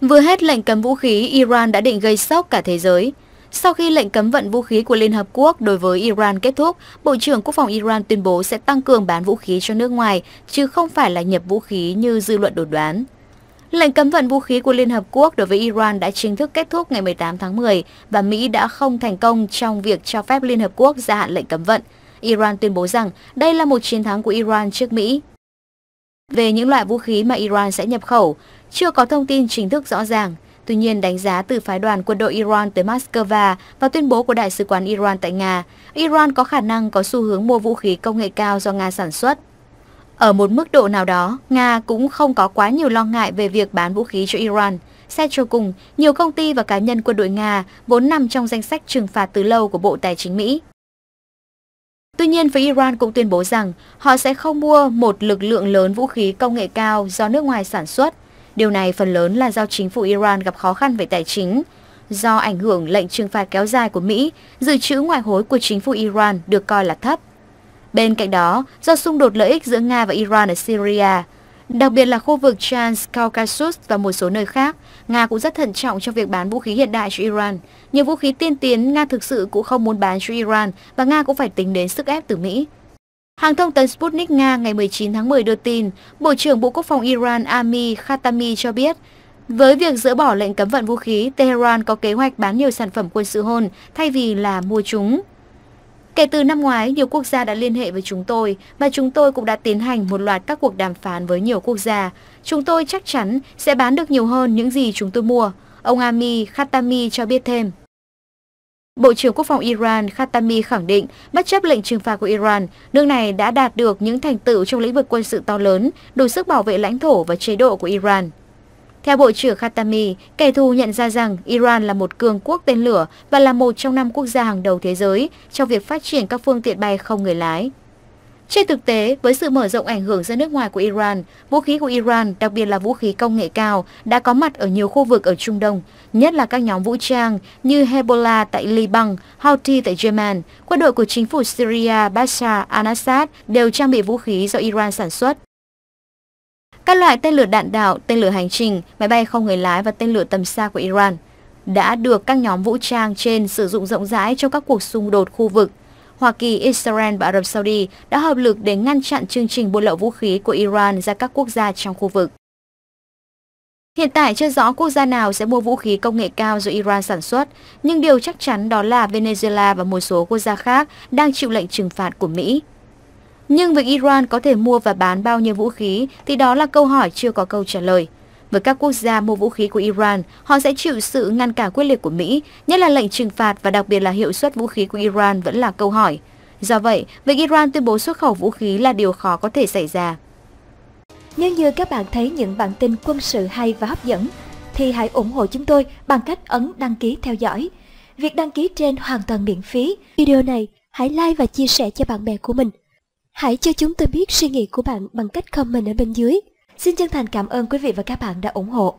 Vừa hết lệnh cấm vũ khí, Iran đã định gây sốc cả thế giới. Sau khi lệnh cấm vận vũ khí của Liên Hợp Quốc đối với Iran kết thúc, Bộ trưởng Quốc phòng Iran tuyên bố sẽ tăng cường bán vũ khí cho nước ngoài, chứ không phải là nhập vũ khí như dư luận đồn đoán. Lệnh cấm vận vũ khí của Liên Hợp Quốc đối với Iran đã chính thức kết thúc ngày 18 tháng 10 và Mỹ đã không thành công trong việc cho phép Liên Hợp Quốc gia hạn lệnh cấm vận. Iran tuyên bố rằng đây là một chiến thắng của Iran trước Mỹ về những loại vũ khí mà Iran sẽ nhập khẩu, chưa có thông tin chính thức rõ ràng. Tuy nhiên, đánh giá từ phái đoàn quân đội Iran tới Moscow và tuyên bố của Đại sứ quán Iran tại Nga, Iran có khả năng có xu hướng mua vũ khí công nghệ cao do Nga sản xuất. Ở một mức độ nào đó, Nga cũng không có quá nhiều lo ngại về việc bán vũ khí cho Iran. Xét cho cùng, nhiều công ty và cá nhân quân đội Nga vốn nằm trong danh sách trừng phạt từ lâu của Bộ Tài chính Mỹ. Tuy nhiên, phía Iran cũng tuyên bố rằng họ sẽ không mua một lực lượng lớn vũ khí công nghệ cao do nước ngoài sản xuất. Điều này phần lớn là do chính phủ Iran gặp khó khăn về tài chính. Do ảnh hưởng lệnh trừng phạt kéo dài của Mỹ, dự trữ ngoại hối của chính phủ Iran được coi là thấp. Bên cạnh đó, do xung đột lợi ích giữa Nga và Iran ở Syria, Đặc biệt là khu vực Trans-Caucasus và một số nơi khác, Nga cũng rất thận trọng trong việc bán vũ khí hiện đại cho Iran. Nhiều vũ khí tiên tiến Nga thực sự cũng không muốn bán cho Iran và Nga cũng phải tính đến sức ép từ Mỹ. Hàng thông tấn Sputnik Nga ngày 19 tháng 10 đưa tin, Bộ trưởng Bộ Quốc phòng Iran Ami Khatami cho biết, với việc dỡ bỏ lệnh cấm vận vũ khí, Tehran có kế hoạch bán nhiều sản phẩm quân sự hơn thay vì là mua chúng. Kể từ năm ngoái, nhiều quốc gia đã liên hệ với chúng tôi và chúng tôi cũng đã tiến hành một loạt các cuộc đàm phán với nhiều quốc gia. Chúng tôi chắc chắn sẽ bán được nhiều hơn những gì chúng tôi mua, ông Ami Khatami cho biết thêm. Bộ trưởng Quốc phòng Iran Khatami khẳng định, bất chấp lệnh trừng phạt của Iran, nước này đã đạt được những thành tựu trong lĩnh vực quân sự to lớn, đủ sức bảo vệ lãnh thổ và chế độ của Iran. Theo Bộ trưởng Khatami, kẻ thù nhận ra rằng Iran là một cường quốc tên lửa và là một trong năm quốc gia hàng đầu thế giới trong việc phát triển các phương tiện bay không người lái. Trên thực tế, với sự mở rộng ảnh hưởng ra nước ngoài của Iran, vũ khí của Iran, đặc biệt là vũ khí công nghệ cao, đã có mặt ở nhiều khu vực ở Trung Đông, nhất là các nhóm vũ trang như Hezbollah tại Liban, Houthi tại Yemen, quân đội của chính phủ Syria Bashar al-Assad đều trang bị vũ khí do Iran sản xuất. Các loại tên lửa đạn đạo, tên lửa hành trình, máy bay không người lái và tên lửa tầm xa của Iran đã được các nhóm vũ trang trên sử dụng rộng rãi trong các cuộc xung đột khu vực. Hoa Kỳ, Israel và Ả Rập Saudi đã hợp lực để ngăn chặn chương trình buôn lậu vũ khí của Iran ra các quốc gia trong khu vực. Hiện tại chưa rõ quốc gia nào sẽ mua vũ khí công nghệ cao do Iran sản xuất, nhưng điều chắc chắn đó là Venezuela và một số quốc gia khác đang chịu lệnh trừng phạt của Mỹ. Nhưng việc Iran có thể mua và bán bao nhiêu vũ khí thì đó là câu hỏi chưa có câu trả lời. Với các quốc gia mua vũ khí của Iran, họ sẽ chịu sự ngăn cản quyết liệt của Mỹ, nhất là lệnh trừng phạt và đặc biệt là hiệu suất vũ khí của Iran vẫn là câu hỏi. Do vậy, việc Iran tuyên bố xuất khẩu vũ khí là điều khó có thể xảy ra. Nếu như các bạn thấy những bản tin quân sự hay và hấp dẫn, thì hãy ủng hộ chúng tôi bằng cách ấn đăng ký theo dõi. Việc đăng ký trên hoàn toàn miễn phí. Video này hãy like và chia sẻ cho bạn bè của mình. Hãy cho chúng tôi biết suy nghĩ của bạn bằng cách comment ở bên dưới. Xin chân thành cảm ơn quý vị và các bạn đã ủng hộ.